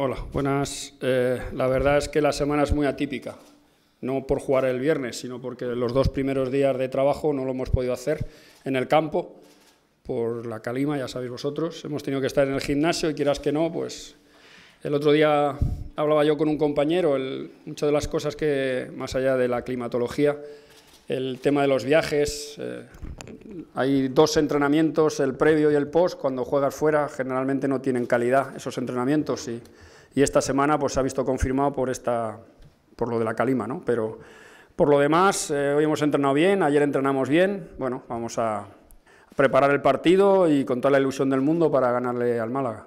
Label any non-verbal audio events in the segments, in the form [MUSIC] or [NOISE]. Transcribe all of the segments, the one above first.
Hola, buenas. Eh, la verdad es que la semana es muy atípica, no por jugar el viernes, sino porque los dos primeros días de trabajo no lo hemos podido hacer en el campo por la calima, ya sabéis vosotros. Hemos tenido que estar en el gimnasio y quieras que no, pues el otro día hablaba yo con un compañero, muchas de las cosas que, más allá de la climatología, el tema de los viajes. Eh, hay dos entrenamientos, el previo y el post. Cuando juegas fuera, generalmente no tienen calidad esos entrenamientos. Y, y esta semana pues, se ha visto confirmado por, esta, por lo de la calima. ¿no? Pero por lo demás, eh, hoy hemos entrenado bien, ayer entrenamos bien. Bueno, vamos a preparar el partido y con toda la ilusión del mundo para ganarle al Málaga.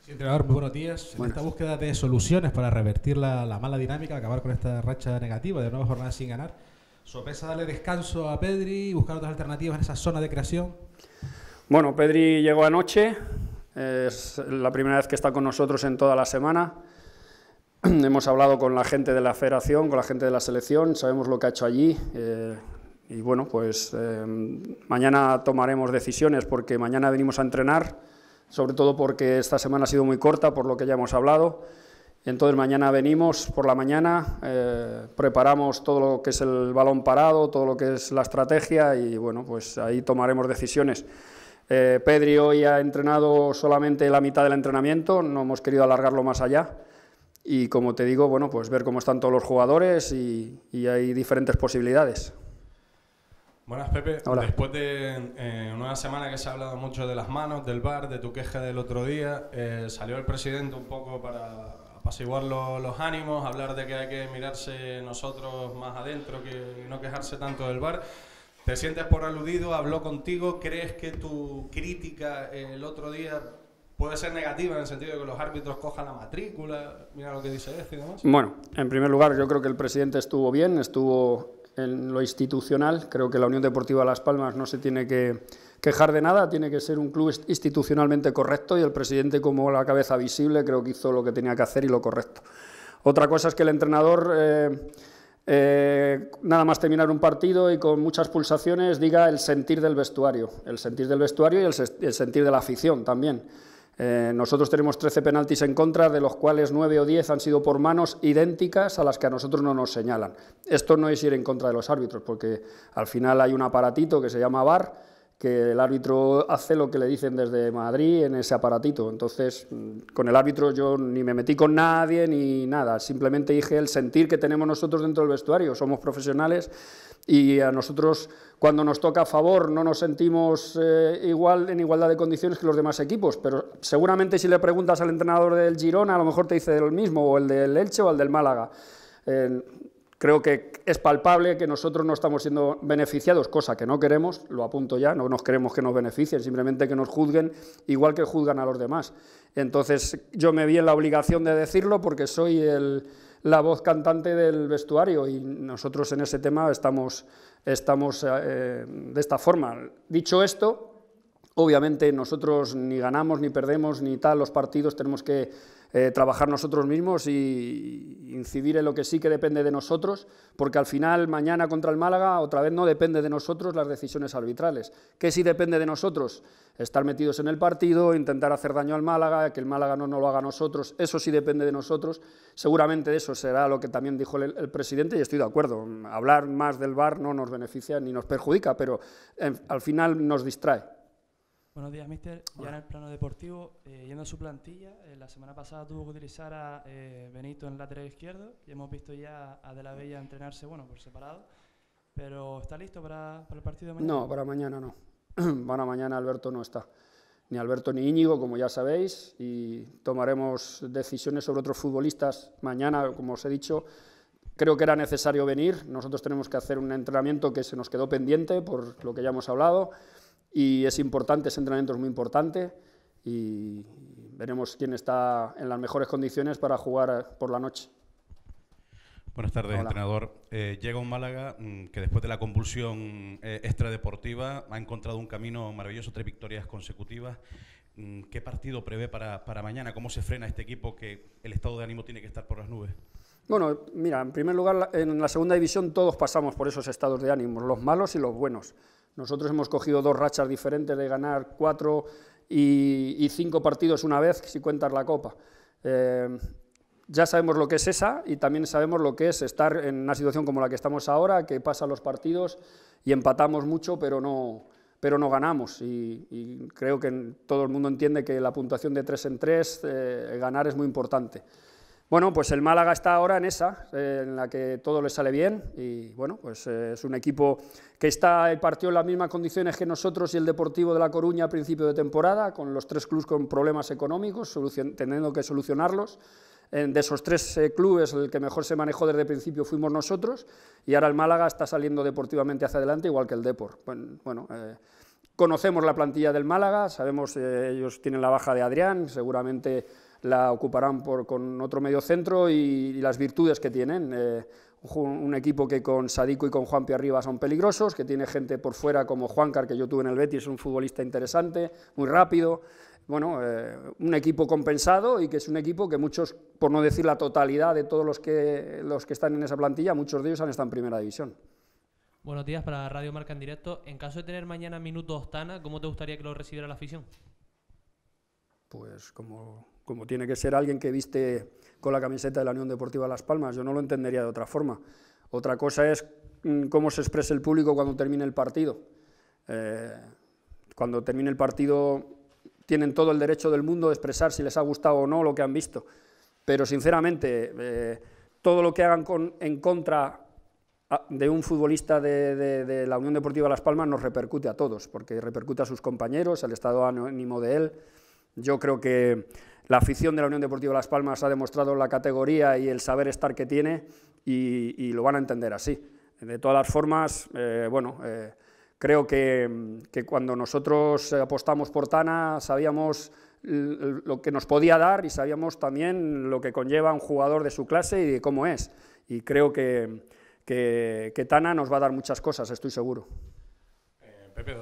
Sí, entrenador, buenos días. En esta búsqueda de soluciones para revertir la, mala dinámica, acabar con esta racha negativa de nuevas jornadas sin ganar, ¿Sopesa darle descanso a Pedri y buscar otras alternativas en esa zona de creación? Bueno, Pedri llegó anoche, es la primera vez que está con nosotros en toda la semana. [CLEARS THROAT] Hemos hablado con la gente de la federación, con la gente de la selección, sabemos lo que ha hecho allí. Eh, y bueno, pues eh, mañana tomaremos decisiones porque mañana venimos a entrenar, sobre todo porque esta semana ha sido muy corta, por lo que ya hemos hablado. Entonces mañana venimos por la mañana, eh, preparamos todo lo que es el balón parado, todo lo que es la estrategia y bueno, pues ahí tomaremos decisiones. Eh, Pedri hoy ha entrenado solamente la mitad del entrenamiento, no hemos querido alargarlo más allá y como te digo, bueno, pues ver cómo están todos los jugadores y, hay diferentes posibilidades. Buenas, Pepe. Después de una semana que se ha hablado mucho de las manos, del bar, de tu queja del otro día, eh, salió el presidente un poco para apaciguar los ánimos, hablar de que hay que mirarse nosotros más adentro que, y no quejarse tanto del bar. ¿Te sientes por aludido? ¿Habló contigo? ¿Crees que tu crítica el otro día puede ser negativa en el sentido de que los árbitros cojan la matrícula? Mira lo que dice este y demás. Bueno, en primer lugar, yo creo que el presidente estuvo bien, estuvo en lo institucional. Creo que la Unión Deportiva Las Palmas no se tiene que quejar de nada, tiene que ser un club institucionalmente correcto y el presidente como la cabeza visible creo que hizo lo que tenía que hacer y lo correcto. Otra cosa es que el entrenador... Eh, eh, nada más terminar un partido y con muchas pulsaciones diga el sentir del vestuario, el sentir del vestuario y el, sentir de la afición también. Eh, nosotros tenemos 13 penaltis en contra, de los cuales 9 o 10 han sido por manos idénticas a las que a nosotros no nos señalan. Esto no es ir en contra de los árbitros, porque al final hay un aparatito que se llama VAR que el árbitro hace lo que le dicen desde Madrid en ese aparatito. Entonces, mm, con el árbitro yo ni me metí con nadie ni nada, simplemente dije el sentir que tenemos nosotros dentro del vestuario, somos profesionales y a nosotros cuando nos toca a favor no nos sentimos eh, igual en igualdad de condiciones que los demás equipos, pero seguramente si le preguntas al entrenador del Girona a lo mejor te dice el mismo o el del Elche o el del Málaga. Creo que es palpable que nosotros no estamos siendo beneficiados, cosa que no queremos, lo apunto ya, no nos queremos que nos beneficien, simplemente que nos juzguen igual que juzgan a los demás. Entonces yo me vi en la obligación de decirlo porque soy la voz cantante del vestuario y nosotros en ese tema estamos, eh, de esta forma. Dicho esto, obviamente nosotros ni ganamos, ni perdemos, ni tal, los partidos tenemos que eh, trabajar nosotros mismos y incidir en lo que sí que depende de nosotros, porque al final mañana contra el Málaga otra vez no depende de nosotros las decisiones arbitrales. ¿Qué sí depende de nosotros? Estar metidos en el partido, intentar hacer daño al Málaga, que el Málaga no lo haga a nosotros, eso sí depende de nosotros. Seguramente eso será lo que también dijo el, presidente y estoy de acuerdo. Hablar más del VAR no nos beneficia ni nos perjudica, pero al final nos distrae. Buenos días, mister. Ya en el plano deportivo, eh, yendo a su plantilla, eh, la semana pasada tuvo que utilizar a eh, Benito en el lateral izquierdo y hemos visto ya a De La Bella entrenarse, bueno, por separado. Pero ¿está listo para, para el partido de mañana? No, para mañana no. [CLEARS THROAT] para mañana Alberto no está. Ni Alberto ni Íñigo, como ya sabéis, y tomaremos decisiones sobre otros futbolistas mañana, como os he dicho. Creo que era necesario venir. Nosotros tenemos que hacer un entrenamiento que se nos quedó pendiente por lo que ya hemos hablado y es importante, ese entrenamiento es muy importante y veremos quién está en las mejores condiciones para jugar por la noche. Buenas tardes, entrenador. Eh, llega un Málaga mm, que después de la convulsión eh, extradeportiva ha encontrado un camino maravilloso, tres victorias consecutivas. Mm, ¿Qué partido prevé para, para, mañana? ¿Cómo se frena este equipo que el estado de ánimo tiene que estar por las nubes? Bueno, mira, en primer lugar, en la segunda división todos pasamos por esos estados de ánimo, los malos y los buenos. Nosotros hemos cogido dos rachas diferentes de ganar cuatro y, cinco partidos una vez, si cuentas la Copa. Eh, ya sabemos lo que es esa y también sabemos lo que es estar en una situación como la que estamos ahora, que pasan los partidos y empatamos mucho, pero no, pero no ganamos. Y, creo que todo el mundo entiende que la puntuación de tres en tres, eh, ganar es muy importante. Bueno, pues el Málaga está ahora en esa, eh, en la que todo le sale bien y bueno, pues eh, es un equipo que está el partido en las mismas condiciones que nosotros y el Deportivo de La Coruña a principio de temporada, con los tres clubes con problemas económicos, teniendo que solucionarlos. de esos tres eh, clubes, el que mejor se manejó desde el principio fuimos nosotros y ahora el Málaga está saliendo deportivamente hacia adelante, igual que el Depor. Bueno, bueno conocemos la plantilla del Málaga, sabemos ellos tienen la baja de Adrián, seguramente la ocuparán con otro medio centro y, las virtudes que tienen. Eh, un, equipo que con Sadico y con Juanpi arriba son peligrosos, que tiene gente por fuera como Juancar, que yo tuve en el Betis, un futbolista interesante, muy rápido. Bueno, eh, un equipo compensado y que es un equipo que muchos, por no decir la totalidad de todos los que, los que están en esa plantilla, muchos de ellos han estado en primera división. Buenos días para Radio Marca en directo. En caso de tener mañana minutos Tana, ¿cómo te gustaría que lo recibiera la afición? pues como, tiene que ser alguien que viste con la camiseta de la Unión Deportiva Las Palmas, yo no lo entendería de otra forma. Otra cosa es mm, cómo se expresa el público cuando termine el partido. Eh, cuando termine el partido tienen todo el derecho del mundo de expresar si les ha gustado o no lo que han visto. Pero sinceramente, eh, todo lo que hagan en contra ah, de un futbolista de, la Unión Deportiva Las Palmas nos repercute a todos, porque repercute a sus compañeros, al estado anónimo de él. Yo creo que la afición de la Unión Deportiva Las Palmas ha demostrado la categoría y el saber estar que tiene y, lo van a entender así. De todas las formas, eh, bueno, eh, creo que, cuando nosotros apostamos por Tana sabíamos lo que nos podía dar y sabíamos también lo que conlleva un jugador de su clase y de cómo es. Y creo que Tana nos va a dar muchas cosas, estoy seguro. Pepe,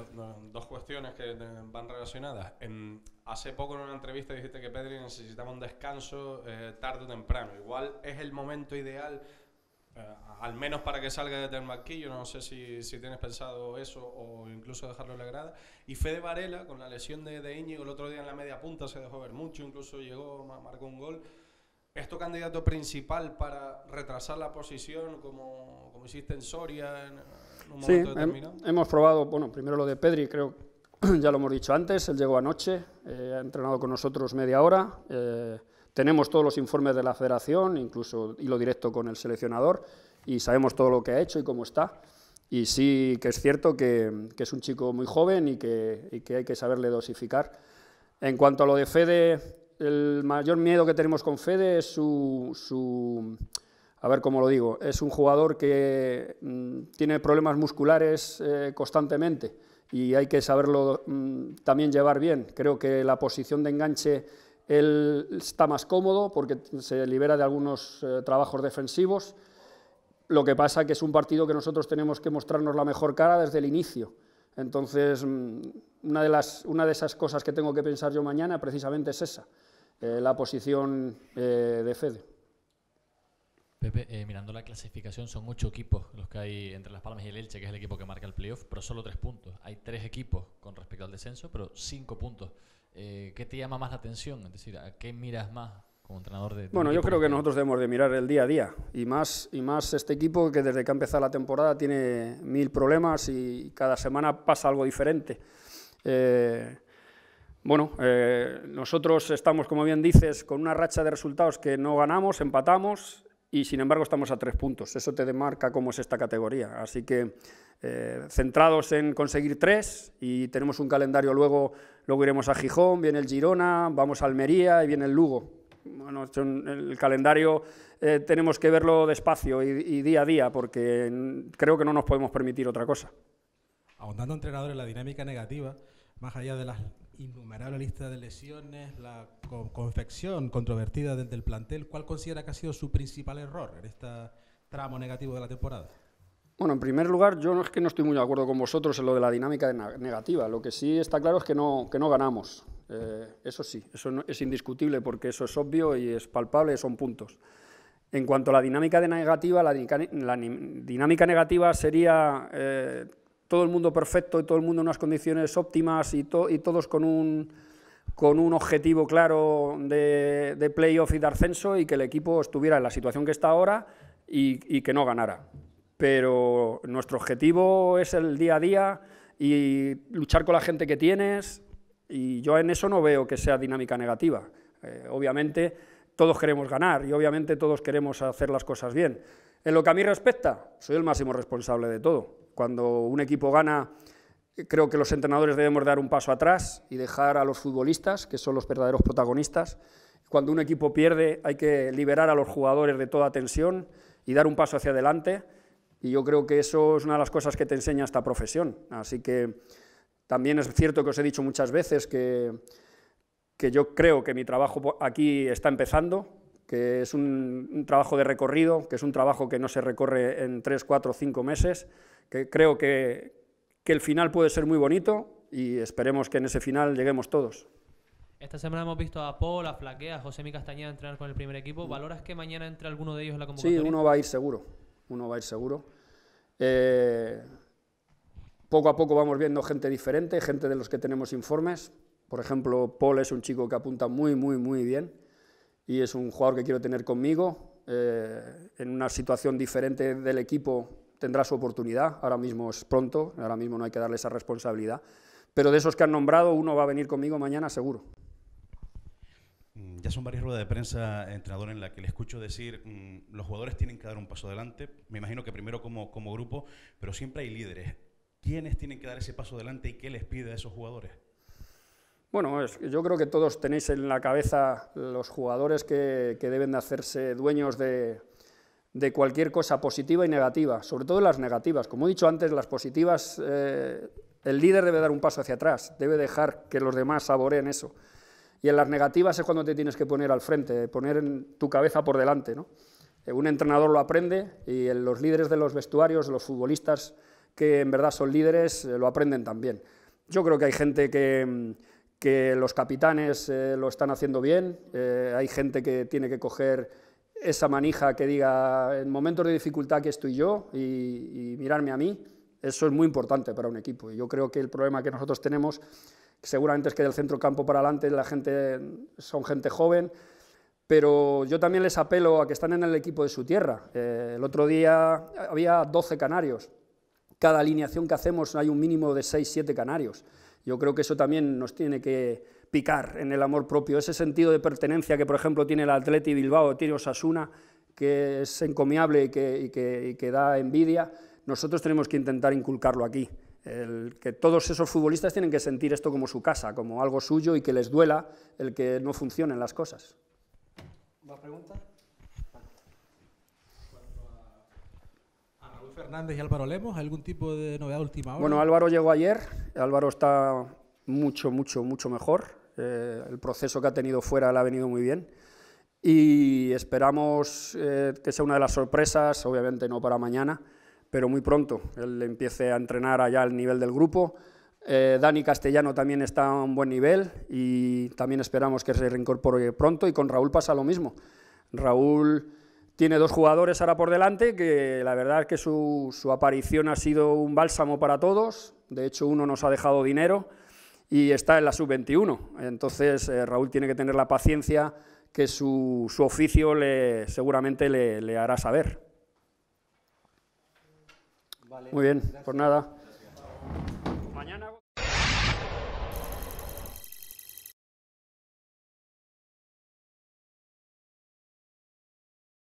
dos cuestiones que van relacionadas. En, hace poco en una entrevista dijiste que Pedri necesitaba un descanso eh, tarde o temprano. Igual es el momento ideal, eh, al menos para que salga desde el maquillo No sé si, tienes pensado eso o incluso dejarlo en la grada. Y Fede Varela, con la lesión de, Iñigo el otro día en la media punta, se dejó ver mucho, incluso llegó, marcó un gol. ¿Es candidato principal para retrasar la posición como, como hiciste en Soria? En, sí, hemos probado, bueno, primero lo de Pedri, creo [CLEARS THROAT] ya lo hemos dicho antes, él llegó anoche, eh, ha entrenado con nosotros media hora, eh, tenemos todos los informes de la federación, incluso hilo directo con el seleccionador, y sabemos todo lo que ha hecho y cómo está. Y sí que es cierto que, es un chico muy joven y que, y que hay que saberle dosificar. En cuanto a lo de Fede, el mayor miedo que tenemos con Fede es su, su a ver cómo lo digo, es un jugador que mm, tiene problemas musculares eh, constantemente y hay que saberlo mm, también llevar bien. Creo que la posición de enganche él está más cómodo porque se libera de algunos eh, trabajos defensivos. Lo que pasa que es un partido que nosotros tenemos que mostrarnos la mejor cara desde el inicio. Entonces, mm, una de, las, una de esas cosas que tengo que pensar yo mañana precisamente es esa, eh, la posición de Fede. Pepe, eh, mirando la clasificación, son ocho equipos los que hay entre Las Palmas y el Elche, que es el equipo que marca el playoff, pero solo tres puntos. Hay tres equipos con respecto al descenso, pero cinco puntos. Eh, ¿Qué te llama más la atención? Es decir, ¿a qué miras más como entrenador de... bueno, yo creo que nosotros debemos de mirar el día a día, y más, y más este equipo que desde que ha empezado la temporada tiene mil problemas y cada semana pasa algo diferente. Eh, bueno, nosotros estamos, como bien dices, con una racha de resultados que no ganamos, empatamos, y sin embargo estamos a tres puntos. Eso te demarca cómo es esta categoría. Así que eh, centrados en conseguir tres y tenemos un calendario luego, luego iremos a Gijón, viene el Girona, vamos a Almería y viene el Lugo. Bueno, el calendario eh, tenemos que verlo despacio y, día a día porque creo que no nos podemos permitir otra cosa. Ahondando entrenadores la dinámica negativa, más allá de las innumerable lista de lesiones, la confección controvertida desde el plantel, ¿cuál considera que ha sido su principal error en este tramo negativo de la temporada? Bueno, en primer lugar, yo no es que no estoy muy de acuerdo con vosotros en lo de la dinámica negativa. Lo que sí está claro es que no, que no ganamos. Eh, eso sí, eso es indiscutible porque eso es obvio y es palpable, son puntos. En cuanto a la dinámica negativa, la, dinámica negativa sería eh, todo el mundo perfecto y todo el mundo en unas condiciones óptimas y, y todos con un, objetivo claro de, playoff y de ascenso y que el equipo estuviera en la situación que está ahora y, que no ganara. Pero nuestro objetivo es el día a día y luchar con la gente que tienes y yo en eso no veo que sea dinámica negativa. Eh, obviamente todos queremos ganar y obviamente todos queremos hacer las cosas bien en lo que a mí respecta, soy el máximo responsable de todo. Cuando un equipo gana, creo que los entrenadores debemos dar un paso atrás y dejar a los futbolistas, que son los verdaderos protagonistas. Cuando un equipo pierde, hay que liberar a los jugadores de toda tensión y dar un paso hacia adelante. Y yo creo que eso es una de las cosas que te enseña esta profesión. Así que también es cierto que os he dicho muchas veces que, que yo creo que mi trabajo aquí está empezando, que es un, trabajo de recorrido, que es un trabajo que no se recorre en tres, cuatro, cinco meses, que creo que, el final puede ser muy bonito y esperemos que en ese final lleguemos todos. Esta semana hemos visto a Paul, a Flaquea, a José Mi Castañeda entrenar con el primer equipo. ¿Valoras que mañana entre alguno de ellos en la convocatoria? Sí, uno va a ir seguro. Uno va a ir seguro. Eh, poco a poco vamos viendo gente diferente, gente de los que tenemos informes. Por ejemplo, Paul es un chico que apunta muy, muy, muy bien y es un jugador que quiero tener conmigo. Eh, en una situación diferente del equipo tendrá su oportunidad, ahora mismo es pronto, ahora mismo no hay que darle esa responsabilidad, pero de esos que han nombrado uno va a venir conmigo mañana seguro. Mm, ya son varias ruedas de prensa, entrenador, en la que le escucho decir, mm, los jugadores tienen que dar un paso adelante, me imagino que primero como grupo, pero siempre hay líderes. ¿Quiénes tienen que dar ese paso adelante y qué les pide a esos jugadores? Bueno, yo creo que todos tenéis en la cabeza los jugadores que, deben de hacerse dueños de, cualquier cosa positiva y negativa, sobre todo las negativas. Como he dicho antes, las positivas, eh, el líder debe dar un paso hacia atrás, debe dejar que los demás saboreen eso. Y en las negativas es cuando te tienes que poner al frente, poner en tu cabeza por delante. Eh, un entrenador lo aprende y los líderes de los vestuarios, los futbolistas que en verdad son líderes, eh, lo aprenden también. Yo creo que hay gente que mm, que los capitanes eh, lo están haciendo bien, eh, hay gente que tiene que coger esa manija que diga, en momentos de dificultad que estoy yo y, mirarme a mí, eso es muy importante para un equipo. yo creo que el problema que nosotros tenemos seguramente es que del centro campo para adelante la gente son gente joven, pero yo también les apelo a que están en el equipo de su tierra. Eh, el otro día había 12 canarios. Cada alineación que hacemos hay un mínimo de 6, 7 canarios. Yo creo que eso también nos tiene que picar en el amor propio, ese sentido de pertenencia que, por ejemplo, tiene el Atleti Bilbao, tiene Osasuna, que es encomiable y que, da envidia, nosotros tenemos que intentar inculcarlo aquí. El que todos esos futbolistas tienen que sentir esto como su casa, como algo suyo y que les duela el que no funcionen las cosas. ¿Más preguntas? Fernández y Álvaro Lemos? ¿Algún tipo de novedad última Bueno, Álvaro llegó ayer. Álvaro está mucho, mucho, mucho mejor. Eh, el proceso que ha tenido fuera le ha venido muy bien. Y esperamos eh, que sea una de las sorpresas, obviamente no para mañana, pero muy pronto. Él empiece a entrenar allá al nivel del grupo. Eh, Dani Castellano también está a un buen nivel y también esperamos que se reincorpore pronto. Y con Raúl pasa lo mismo. Raúl tiene dos jugadores ahora por delante, que la verdad es que su, aparición ha sido un bálsamo para todos. De hecho, uno nos ha dejado dinero y está en la sub-21. Entonces, eh, Raúl tiene que tener la paciencia que su, oficio le, seguramente le, hará saber. Muy bien, por pues nada.